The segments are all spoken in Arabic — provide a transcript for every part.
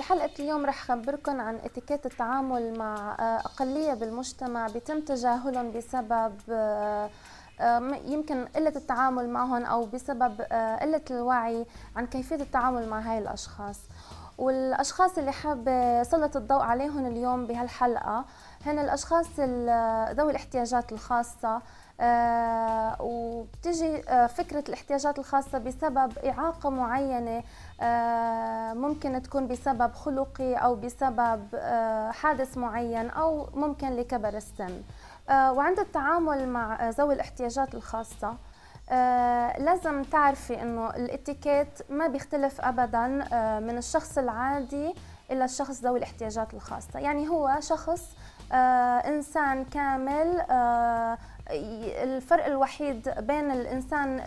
بحلقة اليوم رح خبركن عن اتيكيت التعامل مع آه، أقلية بالمجتمع بيتم تجاهلهم بسبب آه، آه، يمكن قلة التعامل معهم أو بسبب قلة الوعي عن كيفية التعامل مع هاي الأشخاص والأشخاص اللي حابة سلط الضوء عليهم اليوم بهالحلقة هن الأشخاص ذوي الاحتياجات الخاصة آه، وبتجي آه، فكرة الاحتياجات الخاصة بسبب إعاقة معينة آه، ممكن تكون بسبب خلقي أو بسبب حادث معين أو ممكن لكبر السن وعند التعامل مع ذوي الاحتياجات الخاصة آه لازم تعرفي انه الاتيكيت ما بيختلف ابدا آه من الشخص العادي الى الشخص ذوي الاحتياجات الخاصه يعني هو شخص آه انسان كامل الفرق الوحيد بين الانسان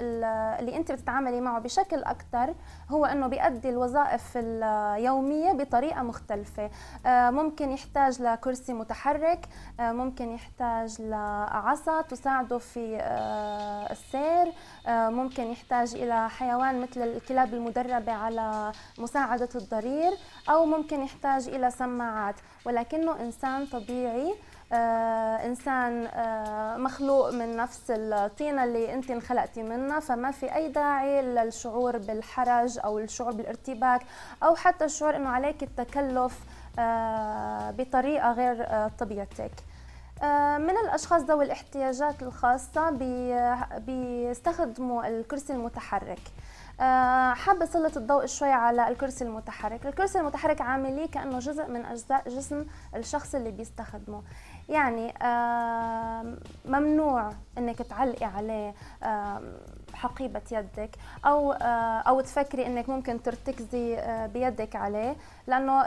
اللي انت بتتعاملي معه بشكل اكثر هو انه بيأدي الوظائف اليوميه بطريقه مختلفه آه، ممكن يحتاج لكرسي متحرك آه، ممكن يحتاج لعصا تساعده في آه، السير ممكن يحتاج الى حيوان مثل الكلاب المدربه على مساعده الضرير او ممكن يحتاج الى سماعات ولكنه انسان طبيعي آه، انسان آه، مخلوق من نفس الطينه اللي انت انخلقتي منها فما في اي داعي للشعور بالحرج او الشعور بالارتباك او حتى الشعور انه عليك التكلف آه، بطريقه غير طبيعتك من الاشخاص ذوي الاحتياجات الخاصه بيستخدموا الكرسي المتحرك آه، حابه سلط الضوء شوي على الكرسي المتحرك الكرسي المتحرك عامليه كانه جزء من اجزاء جسم الشخص اللي بيستخدمه يعني آه، ممنوع انك تعلقي عليه آه، حقيبة يدك أو آه، أو تفكري إنك ممكن ترتكزي آه، بيدك عليه لأنه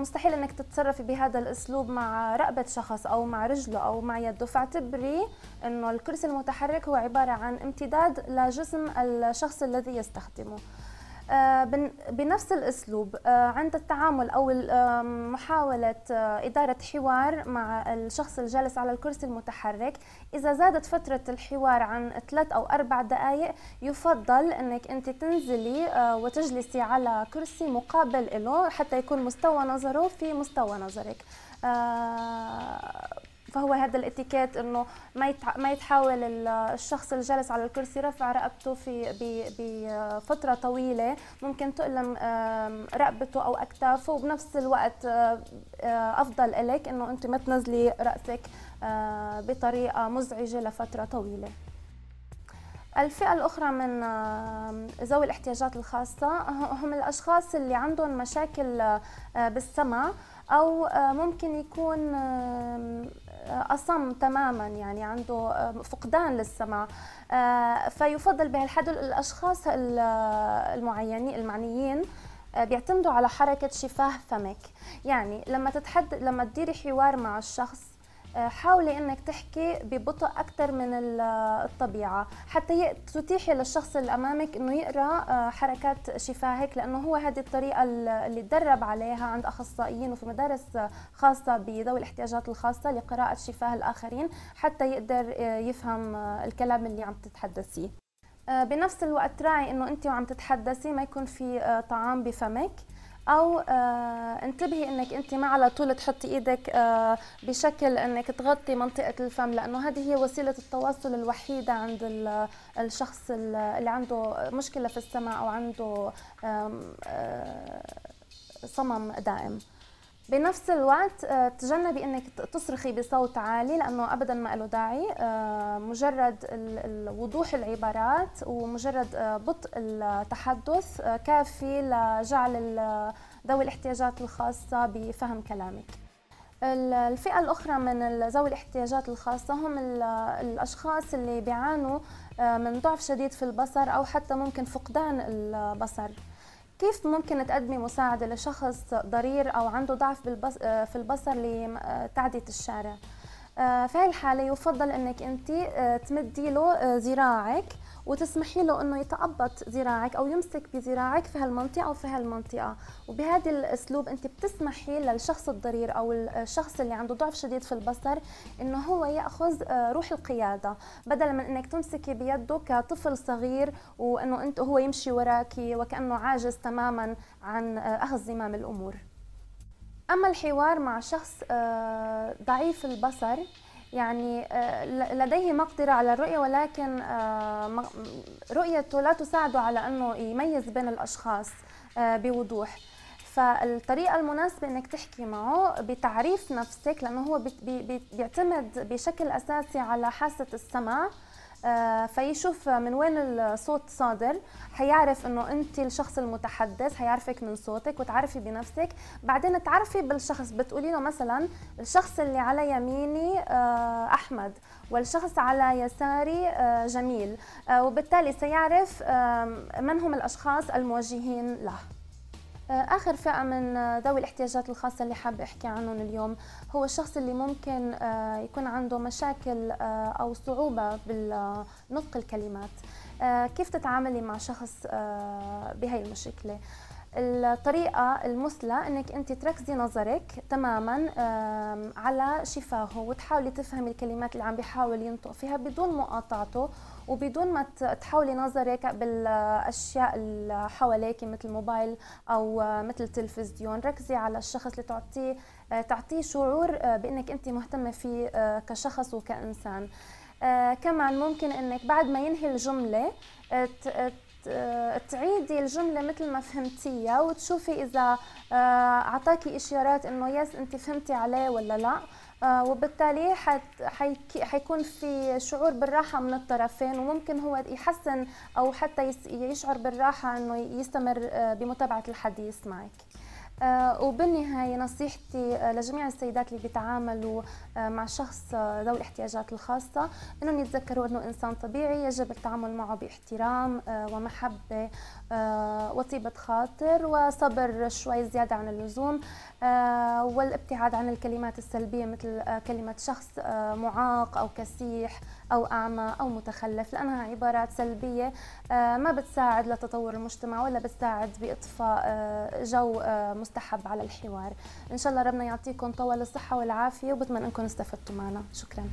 مستحيل إنك تتصرفي بهذا الأسلوب مع رقبة شخص أو مع رجله أو مع يده فاعتبري إنه الكرسي المتحرك هو عبارة عن امتداد لجسم الشخص الذي يستخدمه آه، بنفس الاسلوب آه، عند التعامل او محاوله آه، اداره حوار مع الشخص الجالس على الكرسي المتحرك اذا زادت فتره الحوار عن ثلاث او اربع دقائق يفضل انك انت تنزلي وتجلسي على كرسي مقابل له حتى يكون مستوى نظره في مستوى نظرك فهو هذا الاتيكيت انه ما ما يتحاول الشخص الجالس على الكرسي رفع رقبته في بفتره طويله ممكن تؤلم رقبته او اكتافه وبنفس الوقت افضل لك انه انت ما تنزلي راسك بطريقه مزعجه لفتره طويله الفئة الأخرى من ذوي الاحتياجات الخاصة هم الأشخاص اللي عندهم مشاكل آه، بالسمع أو آه، ممكن يكون أصم تماما يعني عنده آه، فقدان للسمع آه، فيفضل بهالحد الأشخاص آه، المعينين المعنيين بيعتمدوا على حركة شفاه فمك يعني لما تتحد لما تديري حوار مع الشخص حاولي انك تحكي ببطء اكثر من الطبيعه حتى تتيحي للشخص اللي امامك انه يقرا آه، حركات شفاهك لانه هو هذه الطريقه اللي تدرب عليها عند اخصائيين وفي مدارس خاصه بذوي الاحتياجات الخاصه لقراءه شفاه الاخرين حتى يقدر آه، يفهم آه، الكلام اللي عم تتحدثيه بنفس الوقت راعي انه انت وعم تتحدثي ما يكون في طعام بفمك او آه، انتبهي انك انت ما على طول تحطي ايدك آه، بشكل انك تغطي منطقه الفم لانه هذه هي وسيله التواصل الوحيده عند الشخص اللي عنده مشكله في السمع او عنده آه، صمم دائم بنفس الوقت آه، تجنبي انك تصرخي بصوت عالي لانه ابدا ما له داعي آه، مجرد وضوح العبارات ومجرد آه، بطء التحدث كافي لجعل ذوي الاحتياجات الخاصه بفهم كلامك الفئة الأخرى من ذوي الاحتياجات الخاصة هم الأشخاص اللي بيعانوا من ضعف شديد في البصر أو حتى ممكن فقدان البصر كيف ممكن تقدمي مساعدة لشخص ضرير أو عنده ضعف آه، في البصر لتعدية آه، الشارع؟ آه، في هالحالة يفضل انك انت آه، تمدي له آه، ذراعك وتسمحي له انه يتقبط ذراعك او يمسك بذراعك في هالمنطقه او في هالمنطقه وبهذا الاسلوب انت بتسمحي للشخص الضرير او الشخص اللي عنده ضعف شديد في البصر انه هو ياخذ روح القياده بدل من انك تمسكي بيده كطفل صغير وانه انت هو يمشي وراكي وكانه عاجز تماما عن اخذ زمام الامور اما الحوار مع شخص آه، ضعيف البصر يعني آه، لديه مقدرة على الرؤية ولكن آه، رؤيته لا تساعده على أنه يميز بين الأشخاص بوضوح فالطريقة المناسبة انك تحكي معه بتعريف نفسك لانه هو بيعتمد بشكل اساسي على حاسة السمع آه، فيشوف من وين الصوت صادر حيعرف انه انت الشخص المتحدث حيعرفك من صوتك وتعرفي بنفسك بعدين تعرفي بالشخص بتقولي له مثلا الشخص اللي على يميني آه، احمد والشخص على يساري آه، جميل وبالتالي سيعرف من هم الاشخاص الموجهين له آه، آخر فئة من آه، ذوي الاحتياجات الخاصة اللي حاب أحكي عنهم اليوم هو الشخص اللي ممكن آه، يكون عنده مشاكل أو صعوبة بنطق الكلمات كيف تتعاملي مع شخص بهي المشكلة؟ الطريقة المثلى انك انت تركزي نظرك تماما على شفاهه وتحاولي تفهمي الكلمات اللي عم بيحاول ينطق فيها بدون مقاطعته وبدون ما تحولي نظرك بالاشياء اللي حواليك مثل موبايل او آه، مثل تلفزيون ركزي على الشخص اللي تعطيه آه، تعطيه شعور آه، بانك انت مهتمه فيه كشخص وكانسان كمان ممكن انك بعد ما ينهي الجمله تعيدي الجملة مثل ما فهمتيها وتشوفي إذا آه، أعطاكي إشارات إنه يس أنت فهمتي عليه ولا لا آه، وبالتالي حيكون في شعور بالراحة من الطرفين وممكن هو يحسن أو حتى يشعر بالراحة إنه يستمر آه، بمتابعة الحديث معك آه، وبالنهايه نصيحتي آه، لجميع السيدات اللي بيتعاملوا آه، مع شخص ذوي الاحتياجات الخاصه انهم يتذكروا انه انسان طبيعي يجب التعامل معه باحترام ومحبه وطيبه خاطر وصبر شوي زياده عن اللزوم والابتعاد عن الكلمات السلبيه مثل كلمه شخص معاق او كسيح او اعمى او متخلف لانها عبارات سلبيه ما بتساعد لتطور المجتمع ولا بتساعد باطفاء جو مستقبل المستحب على الحوار ان شاء الله ربنا يعطيكم طول الصحه والعافيه وبتمنى انكم استفدتوا معنا شكرا